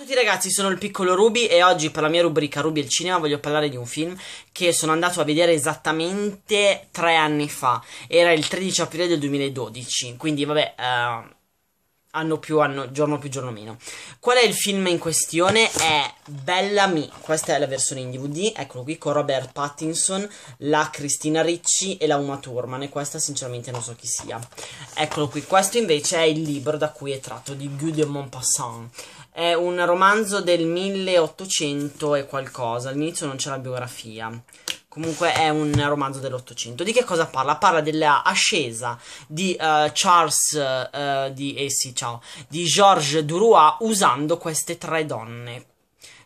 a tutti ragazzi, sono il piccolo Ruby e oggi per la mia rubrica Ruby il cinema voglio parlare di un film che sono andato a vedere esattamente tre anni fa, era il 13 aprile del 2012, quindi vabbè... Uh anno più anno, giorno più giorno meno. Qual è il film in questione? È Bellamy, questa è la versione in DVD, eccolo qui, con Robert Pattinson, la Cristina Ricci e la Uma Thurman, e questa sinceramente non so chi sia. Eccolo qui, questo invece è il libro da cui è tratto, di Guy de Maupassant. È un romanzo del 1800 e qualcosa, all'inizio non c'è la biografia. Comunque è un romanzo dell'Ottocento. Di che cosa parla? Parla della ascesa di uh, Charles, uh, di, eh sì, ciao, di Georges Duroy usando queste tre donne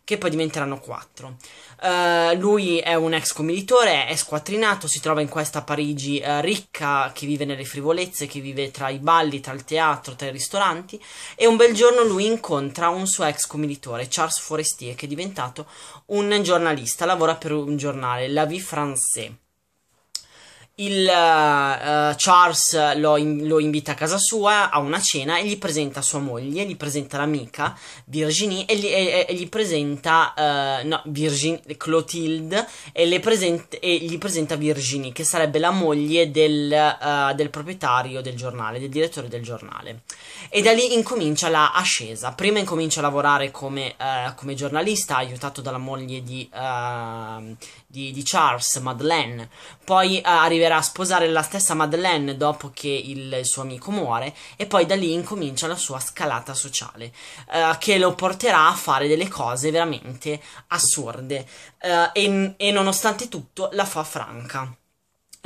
che poi diventeranno quattro. Uh, lui è un ex commilitore, è squattrinato, si trova in questa Parigi uh, ricca che vive nelle frivolezze, che vive tra i balli, tra il teatro, tra i ristoranti e un bel giorno lui incontra un suo ex commilitore, Charles Forestier, che è diventato un giornalista, lavora per un giornale, La Vie Française il uh, Charles lo, in, lo, invita a casa sua a una cena e gli presenta sua moglie, gli presenta l'amica Virginie e gli, e, e gli presenta uh, no, Virgin, Clotilde e, present, e, gli presenta Virginie che sarebbe la moglie del, uh, del, proprietario del giornale, del direttore del giornale e da lì incomincia la ascesa, prima incomincia a lavorare come, come giornalista aiutato dalla moglie di, ehm, di, di Charles, Madeleine, poi arriva arriverà a sposare la stessa Madeleine dopo che il, suo amico muore e poi da lì incomincia la sua scalata sociale eh, che lo porterà a fare delle cose veramente assurde eh, e, e nonostante tutto la fa franca.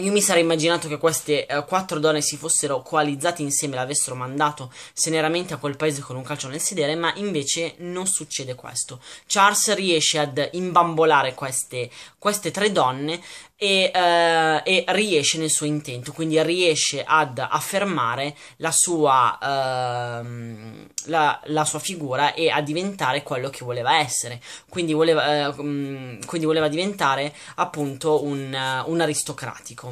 Io mi sarei immaginato che queste eh, quattro donne si fossero coalizzate insieme e l'avessero mandato seneramente a quel paese con un calcio nel sedere, ma invece non succede questo. Charles riesce ad imbambolare queste, queste tre donne e, eh, e, riesce nel suo intento, quindi riesce ad affermare la sua, eh, la, la sua figura e a diventare quello che voleva essere. Quindi voleva, eh, mm, quindi voleva diventare appunto un, eh, un aristocratico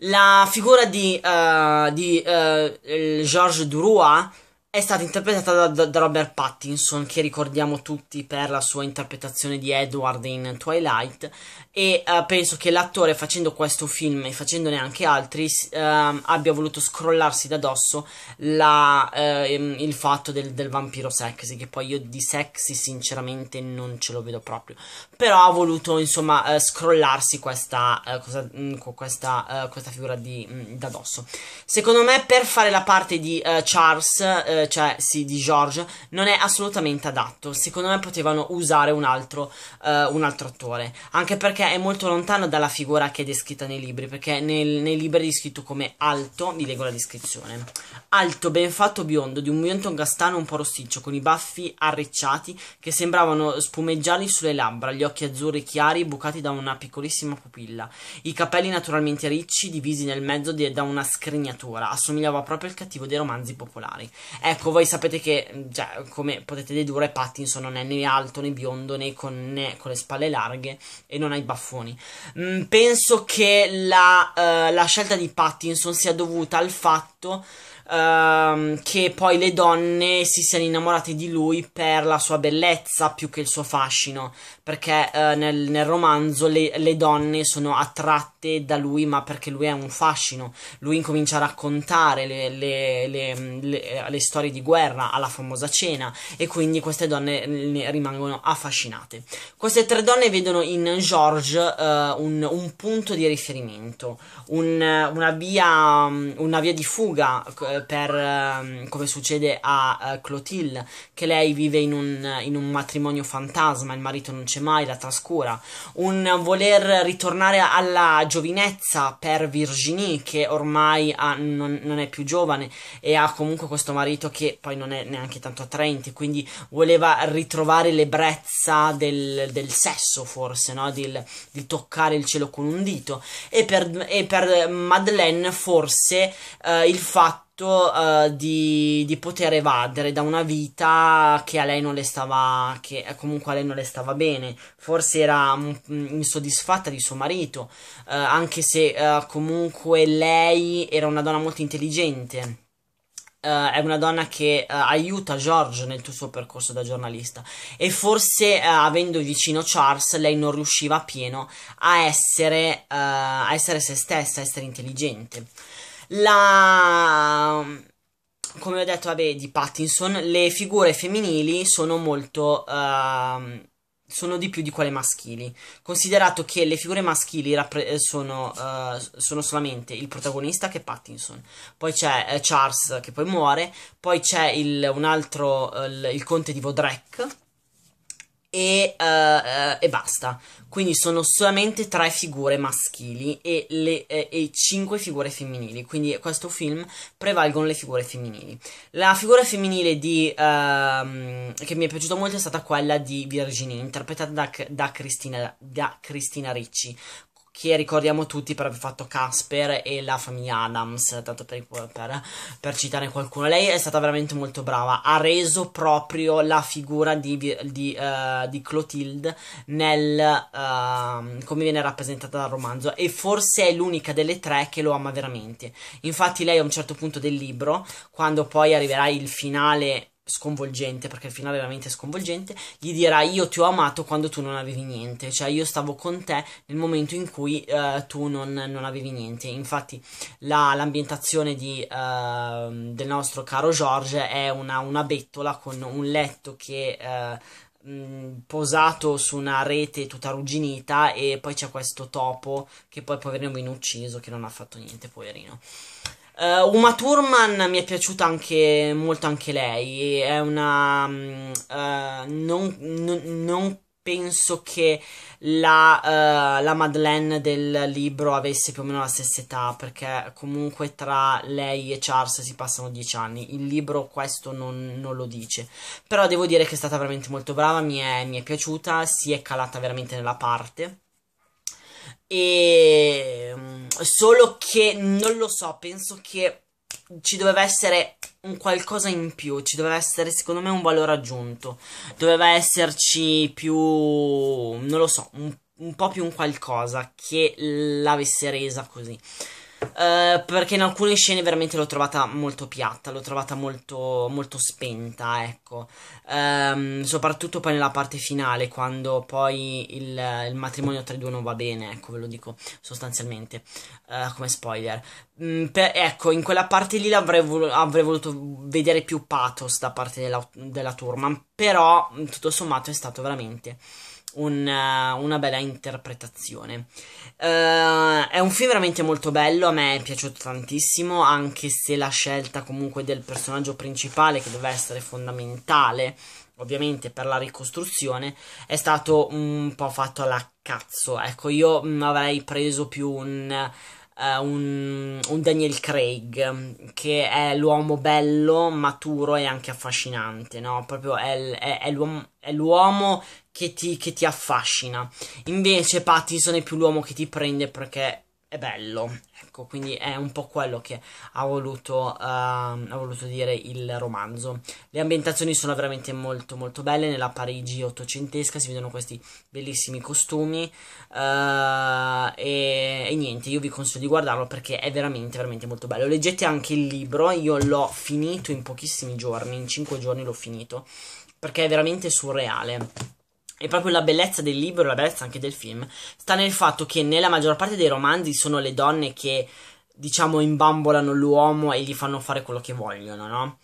la figura di, uh, di uh, Georges Duroy è stata interpretata da, da, Robert Pattinson, che ricordiamo tutti per la sua interpretazione di Edward in Twilight, e uh, penso che l'attore facendo questo film e facendone anche altri uh, abbia voluto scrollarsi da dosso la, uh, il fatto del, del, vampiro sexy, che poi io di sexy sinceramente non ce lo vedo proprio, però ha voluto insomma eh, scrollarsi questa, eh, cosa, mh, mm, questa, questa, figura di, mh, mm, da dosso. Secondo me per fare la parte di Charles cioè sì, di George, non è assolutamente adatto. Secondo me potevano usare un altro, uh, un altro attore, anche perché è molto lontano dalla figura che è descritta nei libri, perché nel, nei libri è descritto come alto, vi leggo la descrizione, alto, ben fatto, biondo, di un mento gastano un po' rossiccio, con i baffi arricciati che sembravano spumeggiargli sulle labbra, gli occhi azzurri chiari bucati da una piccolissima pupilla, i capelli naturalmente ricci, divisi nel mezzo di, da una scrignatura, assomigliava proprio al cattivo dei romanzi popolari. È ecco, Ecco, voi sapete che, mm, già, come potete dedurre, Pattinson non è né alto né biondo né con, né con le spalle larghe e non ha i baffoni. Mm, penso che la, uh, la scelta di Pattinson sia dovuta al fatto ehm, che poi le donne si siano innamorate di lui per la sua bellezza più che il suo fascino, perché eh, nel, nel, romanzo le, le, donne sono attratte da lui ma perché lui è un fascino, lui incomincia a raccontare le, le, le storie di guerra alla famosa cena e quindi queste donne ne rimangono affascinate. Queste tre donne vedono in George eh, un, un, punto di riferimento, un, una, via, una via di fuga eh, per, ehm, come succede a eh, Clotilde, che lei vive in un, in un matrimonio fantasma, il marito non c'è mai, la trascura, un voler ritornare alla giovinezza per Virginie, che ormai ha, non, non è più giovane e ha comunque questo marito che poi non è neanche tanto attraente, quindi voleva ritrovare l'ebbrezza del, del sesso, forse, no? Del, di toccare il cielo con un dito. E per, e per Madeleine, forse eh, il fatto fatto uh, eh, di, di, poter evadere da una vita che a lei non le stava, che eh, comunque a lei non le stava bene, forse era mm, insoddisfatta di suo marito, uh, anche se uh, comunque lei era una donna molto intelligente. Uh, è una donna che uh, aiuta George nel suo percorso da giornalista e forse uh, avendo vicino Charles lei non riusciva appieno a essere, a essere se stessa, a essere intelligente. La come ho detto, vabbè, di Pattinson, le figure femminili sono molto. Uh, sono di più di quelle maschili. Considerato che le figure maschili rappre- eh, sono, uh, sono, solamente il protagonista che è Pattinson, poi c'è uh, Charles che poi muore, poi c'è il, un altro, il, il conte di Vodrek e, uh, e basta. Quindi sono solamente tre figure maschili e, le, e, eh, e, cinque figure femminili. Quindi questo film prevalgono le figure femminili. La figura femminile di, uh, che mi è piaciuta molto è stata quella di Virginie, interpretata da, da, Cristina, da Cristina Ricci che ricordiamo tutti per aver fatto Casper e la famiglia Adams, tanto per, per, per, citare qualcuno. Lei è stata veramente molto brava, ha reso proprio la figura di, di, uh, di Clotilde nel uh, come viene rappresentata dal romanzo e forse è l'unica delle tre che lo ama veramente. Infatti lei a un certo punto del libro, quando poi arriverà il finale sconvolgente, perché il finale è veramente sconvolgente, gli dirà io ti ho amato quando tu non avevi niente, cioè io stavo con te nel momento in cui uh, tu non, non, avevi niente. Infatti la, l'ambientazione di, uh, del nostro caro George è una, una bettola con un letto che... Uh, posato su una rete tutta arrugginita e poi c'è questo topo che poi poverino viene ucciso che non ha fatto niente poverino Uh, Uma Thurman mi è piaciuta anche, molto anche lei, è una... Uh, non, non, non, penso che la, uh, la, Madeleine del libro avesse più o meno la stessa età, perché comunque tra lei e Charles si passano dieci anni, il libro questo non, non lo dice, però devo dire che è stata veramente molto brava, mi è, mi è piaciuta, si è calata veramente nella parte. E ehm, solo che non lo so, penso che ci doveva essere un qualcosa in più, ci doveva essere secondo me un valore aggiunto, doveva esserci più, non lo so, un, un po' più un qualcosa che l'avesse resa così. Eh, perché in alcune scene veramente l'ho trovata molto piatta, l'ho trovata molto, molto spenta, ecco. Um, soprattutto poi nella parte finale, quando poi il, il, matrimonio tra i due non va bene, ecco, ve lo dico sostanzialmente, uh, come spoiler. Um, per, ecco, in quella parte lì avrei, vol- avrei, voluto vedere più pathos da parte della, della turma, però tutto sommato è stato veramente una, eh, una bella interpretazione. Uh, è un film veramente molto bello, a me è piaciuto tantissimo, anche se la scelta comunque del personaggio principale, che deve essere fondamentale ovviamente per la ricostruzione, è stato un po' fatto alla cazzo. Ecco, io mm, avrei preso più un... Uh, un, un, Daniel Craig che è l'uomo bello, maturo e anche affascinante, no? Proprio è, è, è, l'uomo, è l'uomo che ti, che ti affascina. Invece Pattison è più l'uomo che ti prende perché è bello. Ecco, quindi è un po' quello che ha voluto, uh, ha voluto, dire il romanzo. Le ambientazioni sono veramente molto molto belle, nella Parigi ottocentesca si vedono questi bellissimi costumi uh, e, e, niente, io vi consiglio di guardarlo perché è veramente veramente molto bello. Leggete anche il libro, io l'ho finito in pochissimi giorni, in 5 giorni l'ho finito, perché è veramente surreale. E proprio la bellezza del libro, la bellezza anche del film, sta nel fatto che nella maggior parte dei romanzi sono le donne che, diciamo, imbambolano l'uomo e gli fanno fare quello che vogliono, no?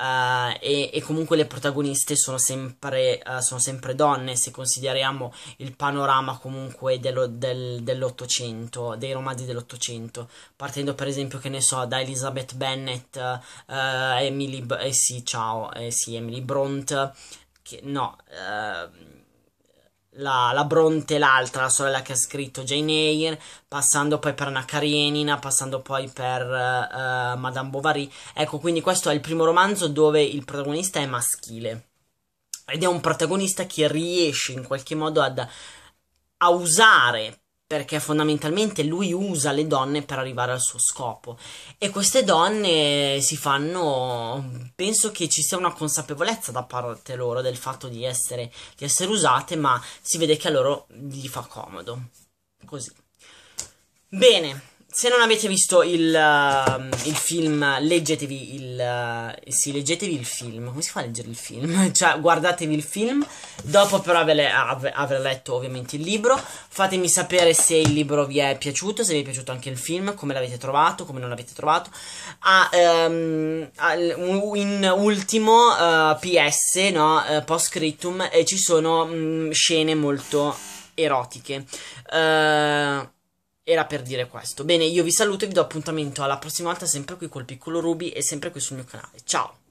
Uh, e, e, comunque le protagoniste sono sempre, uh, sono sempre, donne se consideriamo il panorama comunque dello, del, dell'Ottocento, dei romanzi dell'Ottocento, partendo per esempio che ne so da Elizabeth Bennet, uh, Emily, eh sì, ciao, eh sì, Emily Bront, che no, la, la, Bronte, l'altra, la sorella che ha scritto Jane Eyre, passando poi per Anna Karenina, passando poi per uh, Madame Bovary. Ecco, quindi questo è il primo romanzo dove il protagonista è maschile. Ed è un protagonista che riesce in qualche modo ad, a usare perché fondamentalmente lui usa le donne per arrivare al suo scopo e queste donne si fanno penso che ci sia una consapevolezza da parte loro del fatto di essere, di essere usate ma si vede che a loro gli fa comodo così bene se non avete visto il, uh, il film, leggetevi il, uh, sì, leggetevi il film. Come si fa a leggere il film? cioè, guardatevi il film. Dopo, però, le, aver letto ovviamente il libro. Fatemi sapere se il libro vi è piaciuto, se vi è piaciuto anche il film, come l'avete trovato, come non l'avete trovato. Ah, um, in ultimo, uh, PS, no? Uh, post scriptum, eh, ci sono mh, mm, scene molto erotiche. Uh, era per dire questo. Bene, io vi saluto e vi do appuntamento alla prossima volta sempre qui col piccolo Ruby e sempre qui sul mio canale. Ciao!